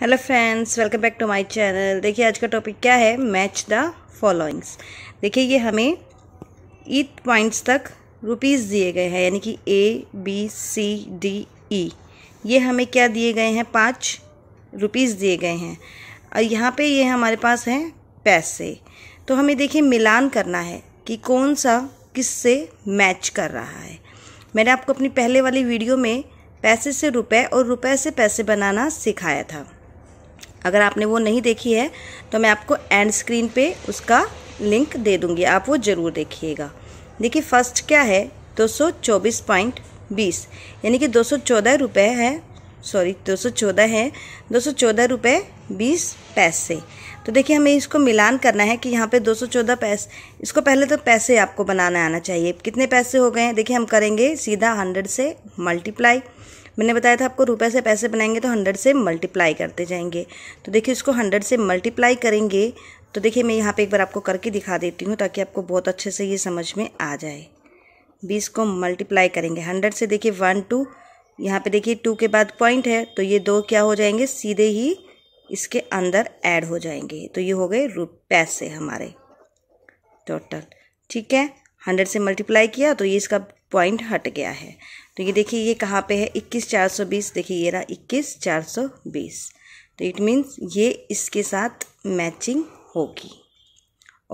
hello friends welcome back to my channel देखिए आज का टॉपिक क्या है मैच द फॉलोइंग्स देखिए ये हमें ईट पॉइंट्स तक रुपीस दिए गए हैं यानी कि A B C D E ये हमें क्या दिए गए हैं पाँच रुपीस दिए गए हैं और यहाँ पे ये हमारे पास हैं पैसे तो हमें देखिए मिलान करना है कि कौन सा किससे मैच कर रहा है मैंने आपको अपनी पहले वाली वीडियो में पैसे से रुपए और रुपए से पैसे बनाना सिखाया था अगर आपने वो नहीं देखी है तो मैं आपको एंड स्क्रीन पे उसका लिंक दे दूँगी आप वो ज़रूर देखिएगा देखिए फर्स्ट क्या है दो सौ चौबीस पॉइंट बीस यानी कि दो सौ चौदह रुपये है सॉरी दो सौ चौदह है दो सौ चौदह रुपये बीस पैसे तो देखिए हमें इसको मिलान करना है कि यहाँ पे दो सौ चौदह पैसे इसको पहले तो पैसे आपको बनाना आना चाहिए कितने पैसे हो गए हैं देखिए हम करेंगे सीधा हंड्रेड से मल्टीप्लाई मैंने बताया था आपको रुपए से पैसे बनाएंगे तो हंड्रेड से मल्टीप्लाई करते जाएंगे तो देखिए इसको हंड्रेड से मल्टीप्लाई करेंगे तो देखिए मैं यहाँ पे एक बार आपको करके दिखा देती हूँ ताकि आपको बहुत अच्छे से ये समझ में आ जाए बीस को मल्टीप्लाई करेंगे हंड्रेड से देखिए वन टू यहाँ पे देखिए टू के बाद पॉइंट है तो ये दो क्या हो जाएंगे सीधे ही इसके अंदर ऐड हो जाएंगे तो ये हो गए पैसे हमारे टोटल ठीक है हंड्रेड से मल्टीप्लाई किया तो ये इसका पॉइंट हट गया है तो ये देखिए ये कहाँ पे है इक्कीस चार सौ बीस देखिए ये रहा इक्कीस चार सौ बीस तो इट मीन्स ये इसके साथ मैचिंग होगी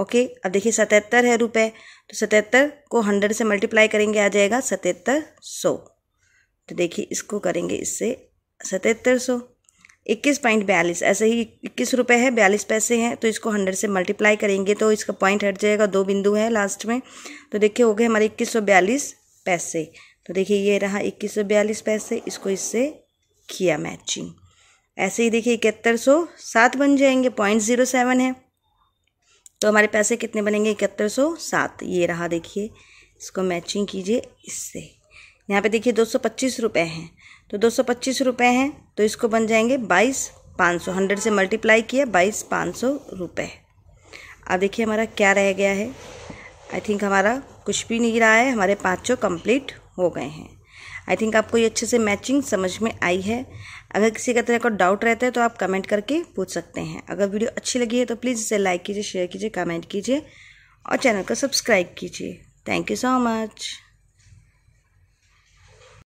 ओके अब देखिए सतहत्तर है रुपए तो सतहत्तर को हंड्रेड से मल्टीप्लाई करेंगे आ जाएगा सतहत्तर सौ तो देखिए इसको करेंगे इससे सतहत्तर सौ इक्कीस पॉइंट बयालीस ऐसे ही इक्कीस रुपये है बयालीस पैसे हैं तो इसको हंड्रेड से मल्टीप्लाई करेंगे तो इसका पॉइंट हट जाएगा दो बिंदु है लास्ट में तो देखिए हो गए हमारे इक्कीस सौ बयालीस पैसे तो देखिए ये रहा इक्कीस सौ बयालीस पैसे इसको इससे किया मैचिंग ऐसे ही देखिए इकहत्तर सौ सात बन जाएंगे पॉइंट ज़ीरो सेवन है तो हमारे पैसे कितने बनेंगे इकहत्तर सौ सात ये रहा देखिए इसको मैचिंग कीजिए इससे यहाँ पे देखिए दो सौ पच्चीस रुपये हैं तो दो सौ पच्चीस रुपये हैं तो इसको बन जाएंगे बाईस पाँच सौ हंड्रेड से मल्टीप्लाई किया बाईस पाँच सौ रुपये अब देखिए हमारा क्या रह गया है आई थिंक हमारा कुछ भी नहीं रहा है हमारे पाँच सौ कम्प्लीट हो गए हैं आई थिंक आपको ये अच्छे से मैचिंग समझ में आई है अगर किसी का तरह का डाउट रहता है तो आप कमेंट करके पूछ सकते हैं अगर वीडियो अच्छी लगी है तो प्लीज़ इसे लाइक कीजिए शेयर कीजिए कमेंट कीजिए और चैनल को सब्सक्राइब कीजिए थैंक यू सो मच